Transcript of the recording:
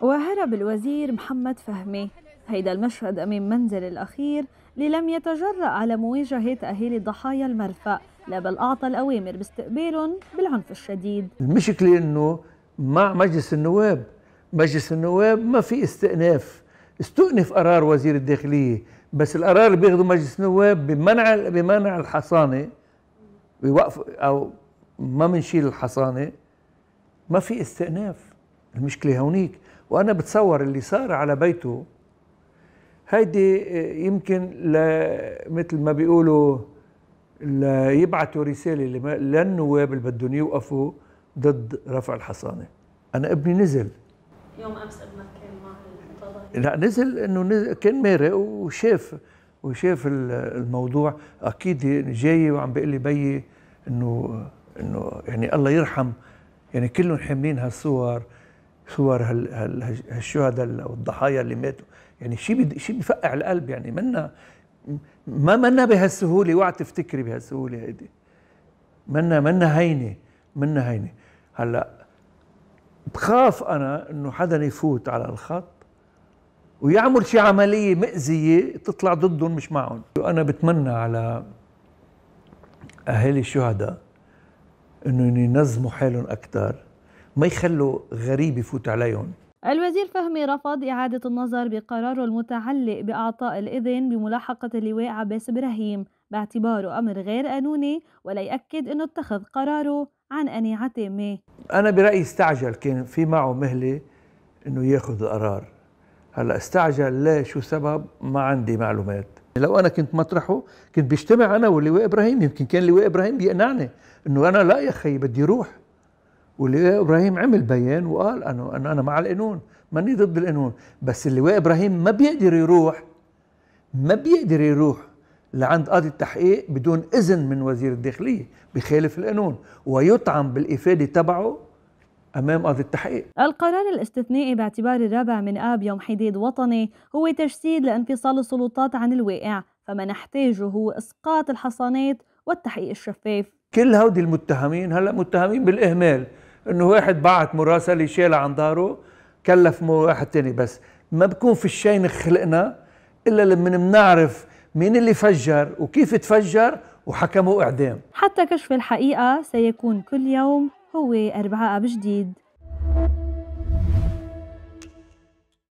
وهرب الوزير محمد فهمي هيدا المشهد أمام منزل الأخير اللي لم يتجرأ على مواجهة أهالي ضحايا المرفأ لا بل أعطى الأوامر باستقبالهم بالعنف الشديد المشكلة أنه مع مجلس النواب مجلس النواب ما في استئناف استؤنف قرار وزير الداخلية بس القرار اللي بياخذه مجلس النواب بمنع بمنع الحصانة بيوقف أو ما منشيل الحصانة ما في استئناف المشكلة هونيك وأنا بتصور اللي صار على بيته هيدي يمكن ل مثل ما بيقولوا ليبعثوا رسالة للنواب اللي بدهم يوقفوا ضد رفع الحصانة أنا ابني نزل يوم أمس ابنك كان مع لا نزل إنه نزل كان مارق وشاف وشاف الموضوع أكيد جاي وعم بيقول لي بيي إنه إنه يعني الله يرحم يعني كلهم حاملين هالصور صور هالشهداء او الضحايا اللي ماتوا يعني شيء شيء بفقع القلب يعني منا ما منا بهالسهوله اوعى تفتكري بهالسهوله هيدي منا منا هينه منا هينه هلا بخاف انا انه حدا يفوت على الخط ويعمل شي عمليه مؤذيه تطلع ضدهم مش معهم وانا بتمنى على اهالي الشهداء انه ينظموا حالهم اكثر ما يخلوا غريب يفوت عليهم الوزير فهمي رفض إعادة النظر بقراره المتعلق بإعطاء الإذن بملاحقة اللواء عباس إبراهيم باعتباره أمر غير قانوني ولا يأكد أنه اتخذ قراره عن أنيعة ما أنا برأيي استعجل كان في معه مهلة أنه ياخذ القرار هلا استعجل ليه شو سبب ما عندي معلومات لو انا كنت مطرحه كنت بيجتمع انا واللواء ابراهيم يمكن كان اللواء ابراهيم بيقنعني انه انا لا يا خي بدي روح وابراهيم ابراهيم عمل بيان وقال انه انا انا مع القانون ماني ضد القانون بس اللواء ابراهيم ما بيقدر يروح ما بيقدر يروح لعند قاضي التحقيق بدون اذن من وزير الداخليه بخالف القانون ويطعم بالافاده تبعه امام قاضي التحقيق. القرار الاستثنائي باعتبار الرابع من اب يوم حديد وطني هو تجسيد لانفصال السلطات عن الواقع، فما نحتاجه هو اسقاط الحصانات والتحقيق الشفاف. كل هودي المتهمين هلا متهمين بالاهمال، انه واحد بعت مراسله شالها عن داره كلف واحد تاني بس ما بكون في الشين خلقنا الا لما بنعرف مين اللي فجر وكيف تفجر وحكموا اعدام حتى كشف الحقيقه سيكون كل يوم هو اربعاء بجديد